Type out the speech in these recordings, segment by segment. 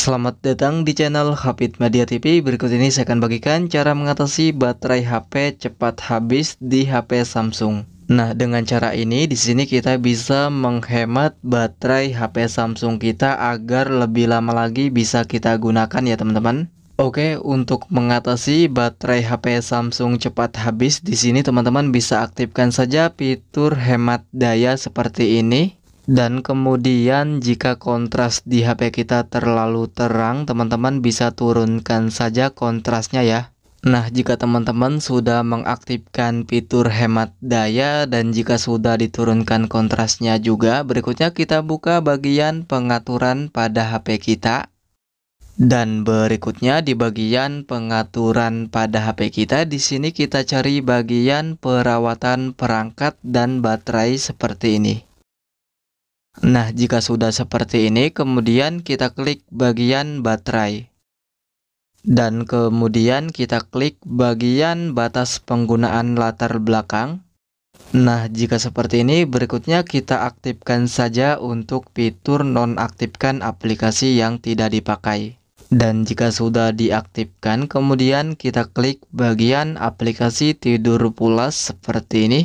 Selamat datang di channel Hapit Media TV. Berikut ini saya akan bagikan cara mengatasi baterai HP cepat habis di HP Samsung. Nah, dengan cara ini di sini kita bisa menghemat baterai HP Samsung kita agar lebih lama lagi bisa kita gunakan ya, teman-teman. Oke, untuk mengatasi baterai HP Samsung cepat habis di sini teman-teman bisa aktifkan saja fitur hemat daya seperti ini dan kemudian jika kontras di HP kita terlalu terang teman-teman bisa turunkan saja kontrasnya ya Nah jika teman-teman sudah mengaktifkan fitur hemat daya dan jika sudah diturunkan kontrasnya juga berikutnya kita buka bagian pengaturan pada HP kita dan berikutnya di bagian pengaturan pada HP kita di sini kita cari bagian perawatan perangkat dan baterai seperti ini. Nah, jika sudah seperti ini, kemudian kita klik bagian baterai. Dan kemudian kita klik bagian batas penggunaan latar belakang. Nah, jika seperti ini, berikutnya kita aktifkan saja untuk fitur nonaktifkan aplikasi yang tidak dipakai. Dan jika sudah diaktifkan, kemudian kita klik bagian aplikasi tidur pulas seperti ini.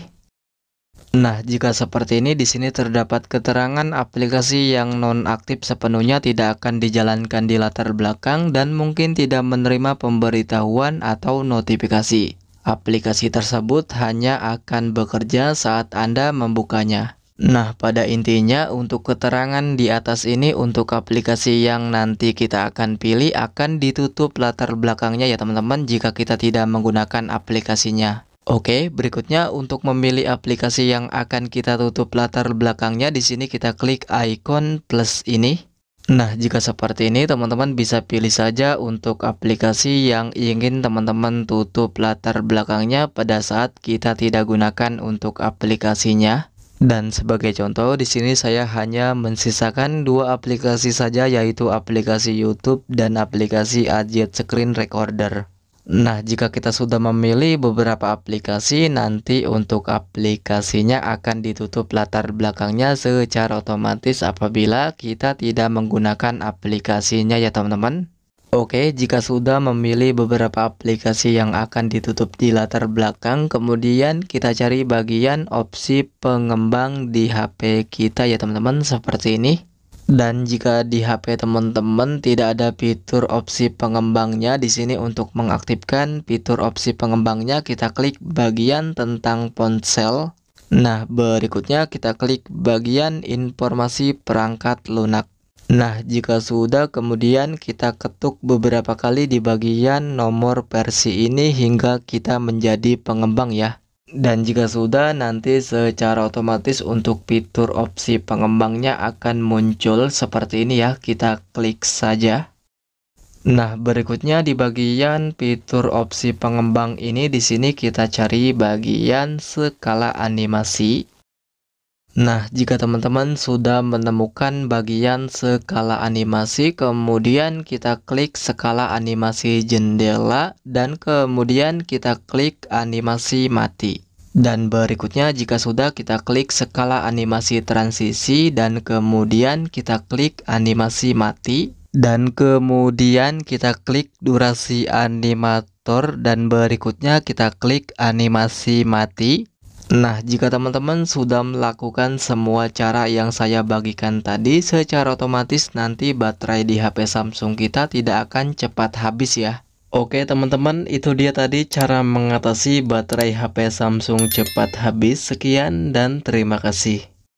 Nah, jika seperti ini, di sini terdapat keterangan aplikasi yang nonaktif sepenuhnya tidak akan dijalankan di latar belakang dan mungkin tidak menerima pemberitahuan atau notifikasi. Aplikasi tersebut hanya akan bekerja saat Anda membukanya. Nah, pada intinya untuk keterangan di atas ini untuk aplikasi yang nanti kita akan pilih akan ditutup latar belakangnya ya teman-teman jika kita tidak menggunakan aplikasinya. Oke, berikutnya untuk memilih aplikasi yang akan kita tutup latar belakangnya, di sini kita klik icon plus ini. Nah, jika seperti ini, teman-teman bisa pilih saja untuk aplikasi yang ingin teman-teman tutup latar belakangnya pada saat kita tidak gunakan untuk aplikasinya. Dan sebagai contoh, di sini saya hanya mensisakan dua aplikasi saja, yaitu aplikasi YouTube dan aplikasi Adjet Screen Recorder. Nah, jika kita sudah memilih beberapa aplikasi, nanti untuk aplikasinya akan ditutup latar belakangnya secara otomatis apabila kita tidak menggunakan aplikasinya ya teman-teman. Oke, jika sudah memilih beberapa aplikasi yang akan ditutup di latar belakang, kemudian kita cari bagian opsi pengembang di HP kita ya teman-teman, seperti ini. Dan jika di HP teman-teman tidak ada fitur opsi pengembangnya, di sini untuk mengaktifkan fitur opsi pengembangnya kita klik bagian tentang ponsel. Nah, berikutnya kita klik bagian informasi perangkat lunak. Nah, jika sudah kemudian kita ketuk beberapa kali di bagian nomor versi ini hingga kita menjadi pengembang ya. Dan jika sudah, nanti secara otomatis untuk fitur opsi pengembangnya akan muncul seperti ini ya. Kita klik saja. Nah, berikutnya di bagian fitur opsi pengembang ini di sini kita cari bagian skala animasi. Nah, jika teman-teman sudah menemukan bagian skala animasi, kemudian kita klik skala animasi jendela dan kemudian kita klik animasi mati. Dan berikutnya jika sudah kita klik skala animasi transisi dan kemudian kita klik animasi mati dan kemudian kita klik durasi animator dan berikutnya kita klik animasi mati Nah, jika teman-teman sudah melakukan semua cara yang saya bagikan tadi, secara otomatis nanti baterai di HP Samsung kita tidak akan cepat habis ya. Oke teman-teman, itu dia tadi cara mengatasi baterai HP Samsung cepat habis. Sekian dan terima kasih.